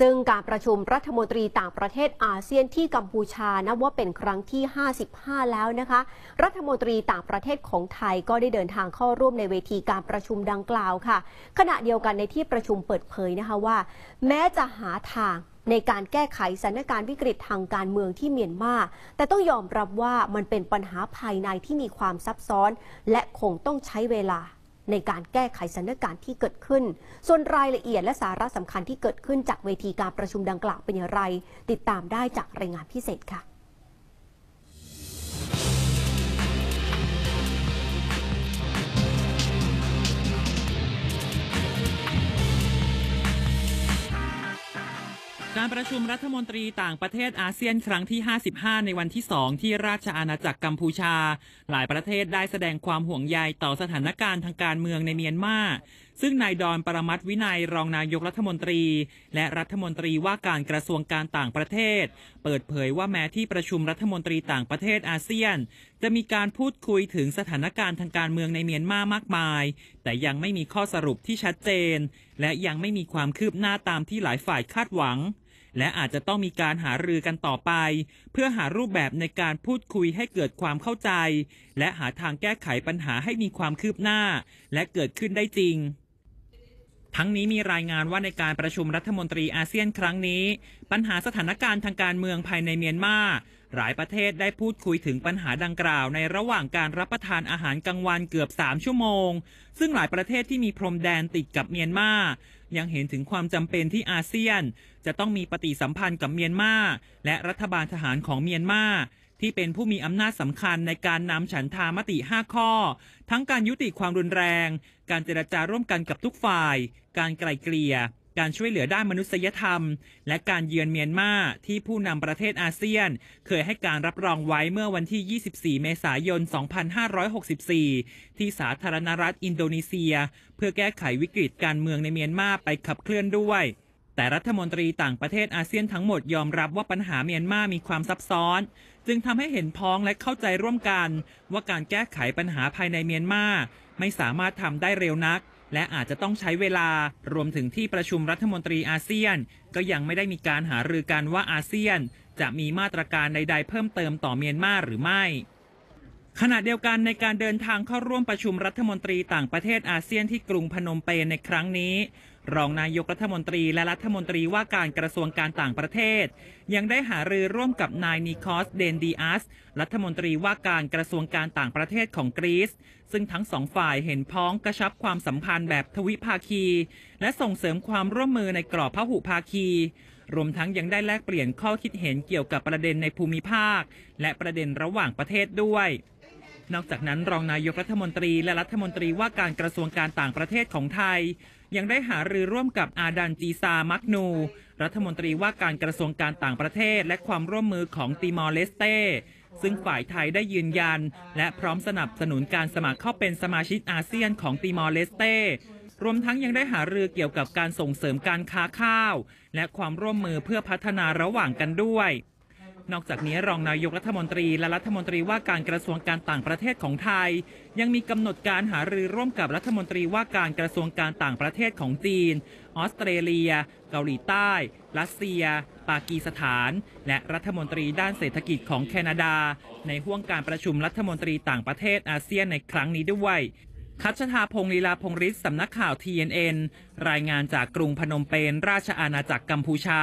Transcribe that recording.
ซึ่งการประชุมรัฐมนตรีต่างประเทศอาเซียนที่กัมพูชานับว่าเป็นครั้งที่ 55 แล้วนะคะรัฐมนตรีต่างประเทศของไทยก็ได้เดินทางเข้าร่วมในเวทีการประชุมดังกล่าวค่ะ ขณะเดียวกันในที่ประชุมเปิดเผยนะคะว่า แม้จะหาทางในการแก้ไขสถานการณ์วิกฤตทางการเมืองที่เมียนมาแต่ต้องยอมรับว่ามันเป็นปัญหาภายในที่มีความซับซ้อน และคงต้องใช้เวลาในการแก้ไขสถานการณ์ที่เกิดขึ้น ส่วนรายละเอียดและสาระสำคัญที่เกิดขึ้นจากเวทีการประชุมดังกล่าวเป็นอย่างไร ติดตามได้จากรายงานพิเศษค่ะการประชุมรัฐมนตรีต่างประเทศอาเซียนครั้งที่ 55 ในวันที่ 2 ที่ราชอาณาจักรกัมพูชา หลายประเทศได้แสดงความห่วงใยต่อสถานการณ์ทางการเมืองในเมียนมา ซึ่งนายดอน ปรมัตวินัยรองนายกรัฐมนตรี และรัฐมนตรีว่าการกระทรวงการต่างประเทศ เปิดเผยว่าแม้ที่ประชุมรัฐมนตรีต่างประเทศอาเซียน จะมีการพูดคุยถึงสถานการณ์ทางการเมืองในเมียนมามากมาย แต่ยังไม่มีข้อสรุปที่ชัดเจน และยังไม่มีความคืบหน้าตามที่หลายฝ่ายคาดหวังและอาจจะต้องมีการหารือกันต่อไป เพื่อหารูปแบบในการพูดคุยให้เกิดความเข้าใจ และหาทางแก้ไขปัญหาให้มีความคืบหน้าและเกิดขึ้นได้จริงทั้งนี้มีรายงานว่าในการประชุมรัฐมนตรีอาเซียนครั้งนี้ ปัญหาสถานการณ์ทางการเมืองภายในเมียนมาหลายประเทศได้พูดคุยถึงปัญหาดังกล่าวในระหว่างการรับประทานอาหารกลางวันเกือบ3ชั่วโมง ซึ่งหลายประเทศที่มีพรมแดนติดกับเมียนมายังเห็นถึงความจำเป็นที่อาเซียนจะต้องมีปฏิสัมพันธ์กับเมียนมาและรัฐบาลทหารของเมียนมาที่เป็นผู้มีอำนาจสำคัญในการนำฉันทามติ 5 ข้อ ทั้งการยุติความรุนแรง การเจรจาร่วมกันกับทุกฝ่าย การไกล่เกลี่ย การช่วยเหลือด้านมนุษยธรรม และการเยือนเมียนมาที่ผู้นำประเทศอาเซียน เคยให้การรับรองไว้เมื่อวันที่ 24 เมษายน 2564 ที่สาธารณรัฐอินโดนีเซีย เพื่อแก้ไขวิกฤตการเมืองในเมียนมาไปขับเคลื่อนด้วยแต่รัฐมนตรีต่างประเทศอาเซียนทั้งหมดยอมรับว่าปัญหาเมียนมา มีความซับซ้อน จึงทำให้เห็นพ้องและเข้าใจร่วมกัน ว่าการแก้ไขปัญหาภายในเมียนมาไม่สามารถทำได้เร็วนัก และอาจจะต้องใช้เวลา รวมถึงที่ประชุมรัฐมนตรีอาเซียน ก็ยังไม่ได้มีการหารือกันว่าอาเซียน จะมีมาตรการใดๆเพิ่มเติมต่อเมียนมาหรือไม่ ขณะเดียวกันในการเดินทางเข้าร่วมประชุมรัฐมนตรีต่างประเทศอาเซียนที่กรุงพนมเปญในครั้งนี้รองนายกรัฐมนตรีและรัฐมนตรีว่าการกระทรวงการต่างประเทศ ยังได้หารือร่วมกับนายนิคอสเดนดีอัสรัฐมนตรีว่าการกระทรวงการต่างประเทศของกรีซซึ่งทั้งสองฝ่ายเห็นพ้องกระชับความสัมพันธ์แบบทวิภาคี และส่งเสริมความร่วมมือในกรอบพหุภาคี รวมทั้งยังได้แลกเปลี่ยนข้อคิดเห็นเกี่ยวกับประเด็นในภูมิภาค และประเด็นระหว่างประเทศด้วยนอกจากนั้นรองนายกรัฐมนตรีและรัฐมนตรีว่าการกระทรวงการต่างประเทศของไทย ยังได้หารือร่วมกับอาดันจีซามักนูรัฐมนตรีว่าการกระทรวงการต่างประเทศและความร่วมมือของติมอร์เลสเต้ซึ่งฝ่ายไทยได้ยืนยันและพร้อมสนับสนุนการสมัครเข้าเป็นสมาชิกอาเซียนของติมอร์เลสเต้รวมทั้งยังได้หารือเกี่ยวกับการส่งเสริมการค้าข้าว และความร่วมมือเพื่อพัฒนาระหว่างกันด้วยนอกจากนี้รองนายกรัฐมนตรีและรัฐมนตรีว่าการกระทรวงการต่างประเทศของไทย ยังมีกำหนดการหารือร่วมกับรัฐมนตรีว่าการกระทรวงการต่างประเทศของจีนออสเตรเลีย เกาหลีใต้ รัสเซีย ปากีสถาน และรัฐมนตรีด้านเศรษฐกิจของแคนาดา ในห่วงการประชุมรัฐมนตรีต่างประเทศอาเซียนในครั้งนี้ด้วยคัชธาพงลีลาพงฤทธิ์สำนักข่าว TNN รายงานจากกรุงพนมเปญราชอาณาจักรกัมพูชา